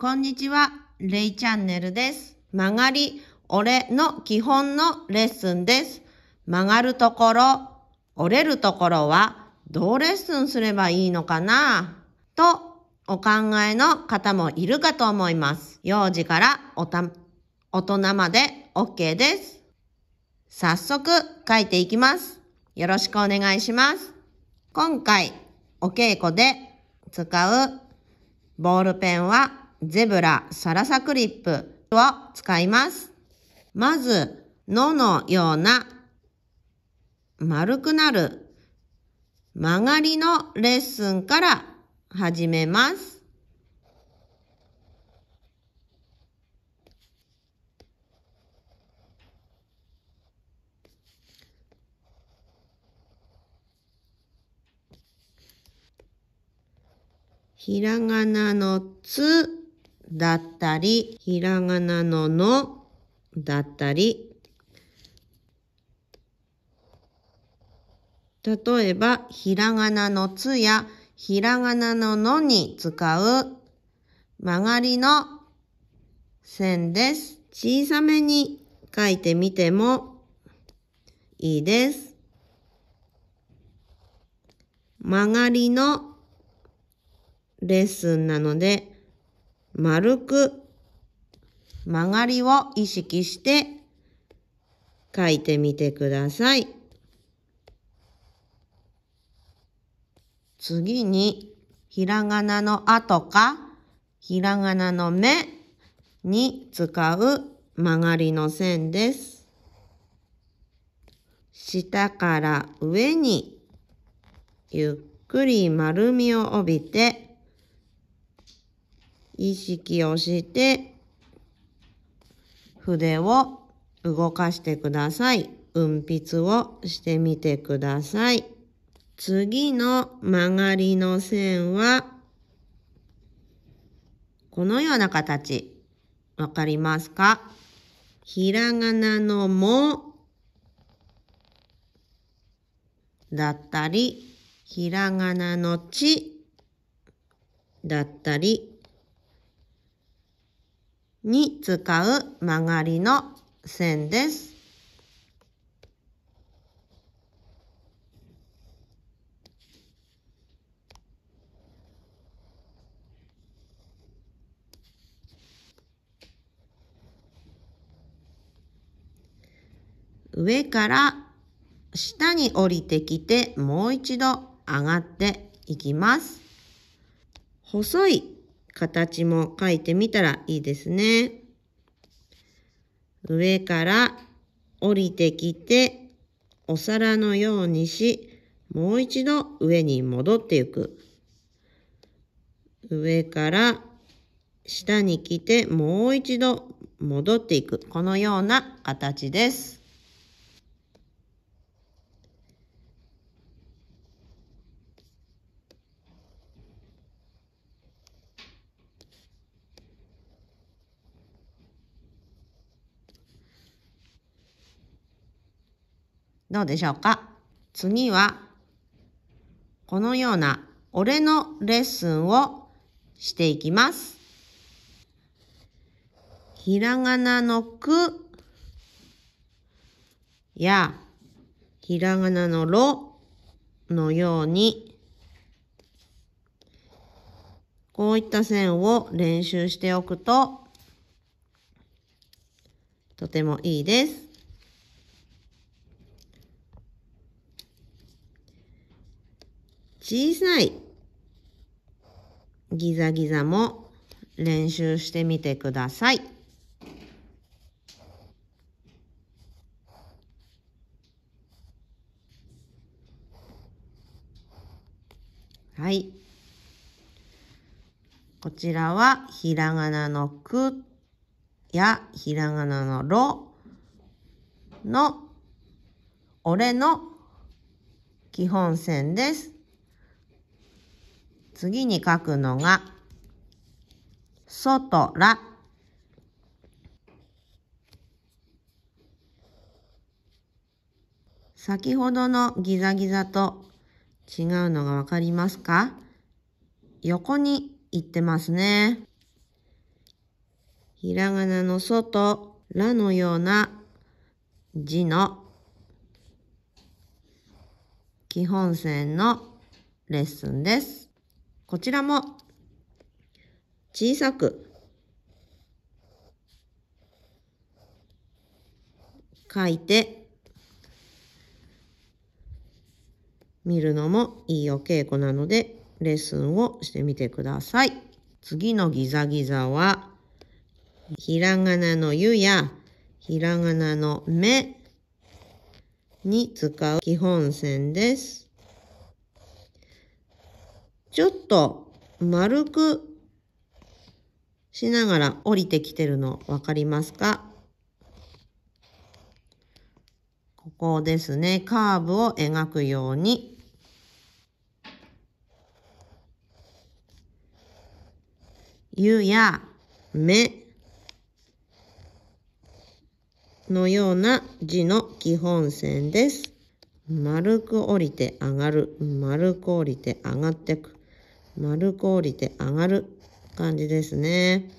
こんにちは、レイチャンネルです。曲がり、俺の基本のレッスンです。曲がるところ、折れるところは、どうレッスンすればいいのかなと、お考えの方もいるかと思います。幼児からおた大人まで OK です。早速書いていきます。よろしくお願いします。今回お稽古で使うボールペンはゼブラ、サラサクリップを使います。まず、ののような丸くなる曲がりのレッスンから始めます。ひらがなのつだったり、ひらがなののだったり、例えば、ひらがなのつや、ひらがなののに使う曲がりの線です。小さめに書いてみてもいいです。曲がりのレッスンなので丸く曲がりを意識して書いてみてください。次に、ひらがなのあとか、ひらがなの目に使う曲がりの線です。下から上にゆっくり丸みを帯びて意識をして筆を動かしてください。運筆をしてみてください。次の曲がりの線は、このような形。わかりますかひらがなのも、だったり、ひらがなのち、だったり、に使う曲がりの線です。上から下に降りてきてもう一度上がっていきます。細い形も書いてみたらいいですね。上から降りてきて、お皿のようにし、もう一度上に戻っていく。上から下に来て、もう一度戻っていく。このような形です。どうでしょうか次は、このような俺のレッスンをしていきます。ひらがなのくやひらがなのろのようにこういった線を練習しておくととてもいいです。小さいギザギザも練習してみてください。はい。こちらはひらがなのくやひらがなのろの俺の基本線です。次に書くのが、外ら。先ほどのギザギザと違うのがわかりますか横に行ってますね。ひらがなの外、らのような字の基本線のレッスンです。こちらも小さく書いて見るのもいいお稽古なのでレッスンをしてみてください。次のギザギザはひらがなの湯やひらがなの目に使う基本線です。ちょっと丸くしながら降りてきてるの分かりますかここですね。カーブを描くように。湯や目のような字の基本線です。丸く降りて上がる。丸く降りて上がってく。丸く降りて上がる感じですね。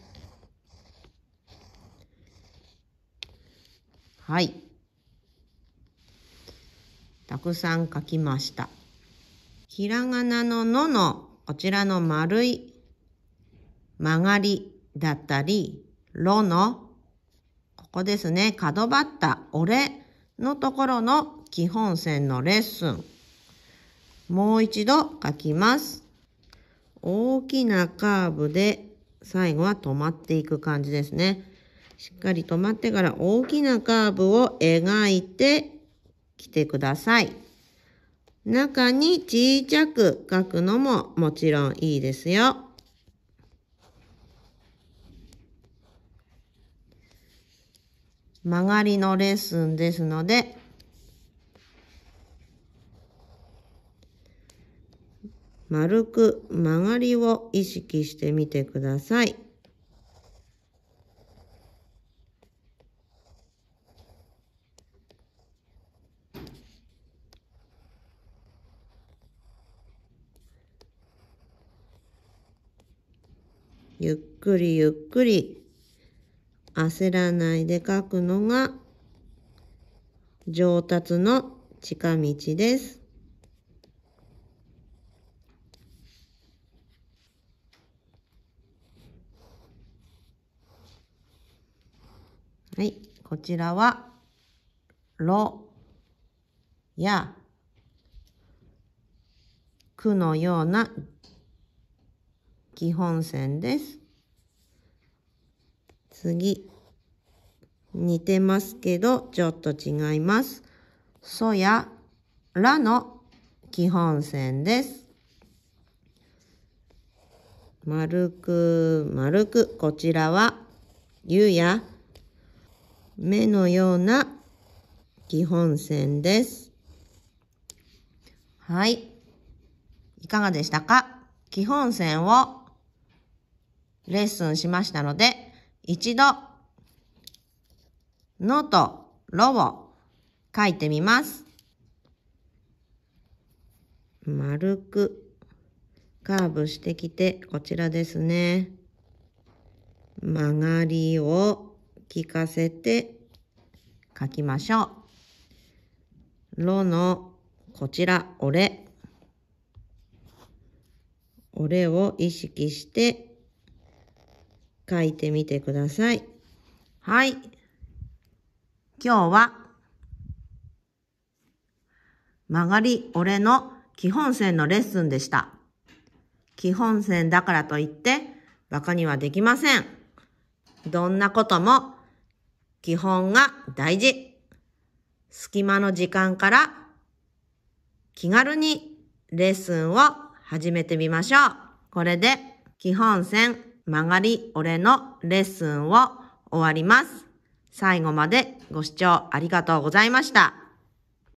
はい。たくさん書きました。ひらがなのののこちらの丸い曲がりだったり、ろのここですね、角ばった俺のところの基本線のレッスン。もう一度書きます。大きなカーブで最後は止まっていく感じですね。しっかり止まってから大きなカーブを描いてきてください。中に小さく書くのももちろんいいですよ。曲がりのレッスンですので、丸く曲がりを意識してみてください。ゆっくりゆっくり焦らないで書くのが上達の近道です。はい。こちらは、ろ、や、くのような基本線です。次。似てますけど、ちょっと違います。そや、らの基本線です。丸く、丸く、こちらは、ゆや、目のような基本線です。はい。いかがでしたか基本線をレッスンしましたので、一度、のとろを書いてみます。丸くカーブしてきて、こちらですね。曲がりを聞かせて書きましょう。ろのこちら、俺。俺を意識して書いてみてください。はい。今日は曲がり俺の基本線のレッスンでした。基本線だからといって馬鹿にはできません。どんなことも基本が大事。隙間の時間から気軽にレッスンを始めてみましょう。これで基本線曲がり俺のレッスンを終わります。最後までご視聴ありがとうございました。